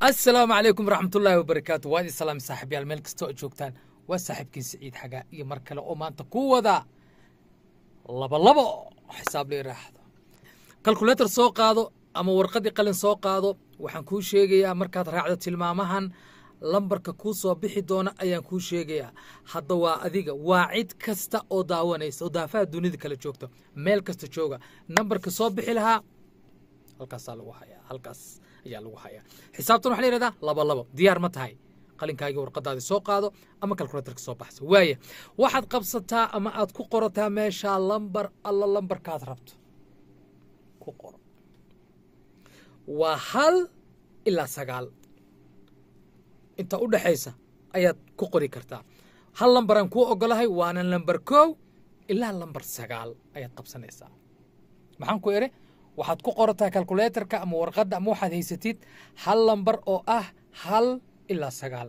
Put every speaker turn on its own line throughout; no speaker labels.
assalaamu calaykum waraxmatullaahi wabarakaatu waa idin saaxiibyaal meel kastoo ad joogtaan waa saaxiibkiin siciid xagaa iyo mar kale oo maanta ku wada labalabo xisaab la iraaxdo kalkuleetar soo qaado ama warqadii qalin soo qaado waxaan kuu sheegayaa markaad raacdo tilmaamahan lambarka kuu soo bixi doona ayaan kuu sheegayaa hadda waa adiga waa cid kasta oo daawanaysa oo daafaha dunida kala joogta meel kasta jooga nambarka soo bixi lahaa halkaas lagu hayaa halkaas ayaa lagu hayaa xisaabtan waxa la yihahdaa laba labo diyaar ma tahay qalinkaagii warqadaadii soo qaado ama kalkulatarka soo baxso waaya waxaad qabsataa ama aad ku qorataa meeshaa lambar alla lambarkaad rabto ku qoro waa hal ilaa sagaal inta u dhexaysa ayaad ku qori kartaa hal lambaraan kuu ogolahay waana lambar koow ilaa lambar sagaal ayaad qabsanaysaa maxaan ku idhi waxaad ku qorantaa kalkuleetarka ama warqadda ama waxaad haysatid hal lambar oo ah hal ilaa sagaal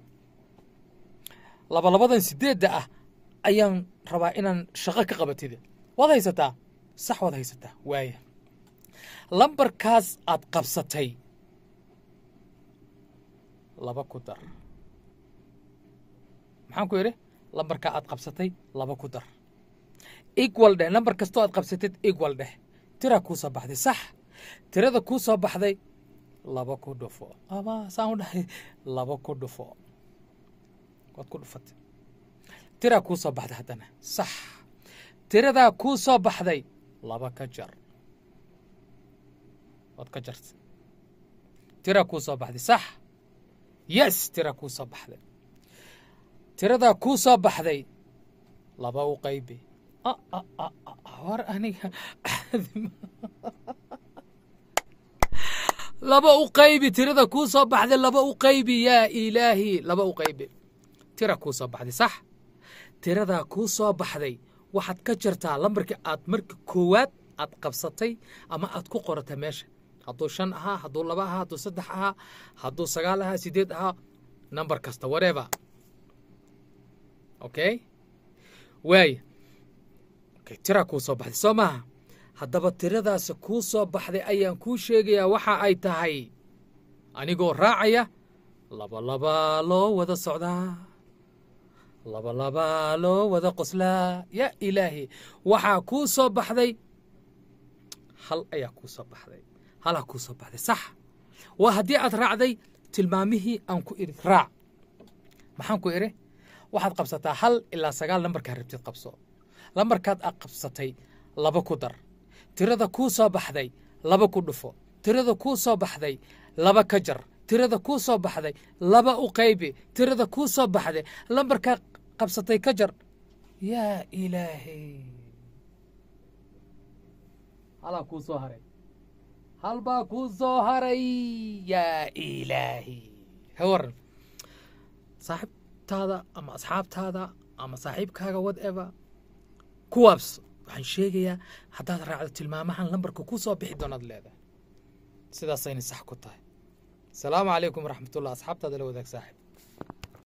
labalabadan sideedda ah ayaan rabaa inaan shaqo ka qabatid waad haysataa sax waad haysataa waaya lambarkaas aad qabsatay laba ku dar maxaan ku idhi lambarkaa aad qabsatay laba ku dar equal dheh lambar kastoo aad qabsatid equal dheh tiraa kuu soo baxday sax tirada kuu soo baxday laba ku dhufo ama saan u dhahay laba ku dhufo waad ku dhufata tiraa kuu soo baxday haddana sax tiradaa kuu soo baxday laba ka jar waad ka jarta tiraa kuu soo baxday sax yes tiraa kuu soo baxday tiradaa kuu soo baxday laba u qaybi hor aniga laba u qaybi tirada kuu soo baxday laba u qaybi yaa ilaahi laba u qaybi tira kuu soo baxday sax tiradaa kuu soo baxday waxaad ka jirtaa lambarkii aad marka koowaad aad qabsatay ama aad ku qorata meesha hadduu shan ahaa hadduu laba ahaa hadduu saddex ahaa hadduu sagaal ahaa sideed ahaa nambar kasta wareeva okay waay markay tira kuu soo baxday soo maaha haddaba tiradaasi kuu soo baxday ayaan kuu sheegayaa waxa ay tahay anigoo raacaya labalabaa loo wada socdaa labalabaa loo wada qoslaa yaa ilaahi waxaa kuu soo baxday hal ayaa kuu soo baxday halaa kuu soo baxday sax waa haddii aad raacday tilmaamihii aan ku idhi raac maxaan ku idhi waxaad qabsataa hal ilaa sagaal nambarkaa rabtid qabso la markaad aqabsatay laba ku dar tirada kuu soo baxday laba ku dhufo tirada kuu soo baxday laba ka jar tirada kuu soo baxday laba u qaybi tirada kuu soo baxday lambarkaad qabsatay ka jar yaa ilaahay halaa kuu soo haray halbaa kuu soo haray yaa ilaahi ha waran saaxiibtaada ama asxaabtaada ama saaxiibkaaga whatever kuwaas waxaan sheegayaa haddaad raacdo tilmaamahan lambarka ku soo bixi doonaad leedahay sidaasayna sax ku tahay asalaamu calaykum waraxmatullah asxaabtaada la wadaag saaxib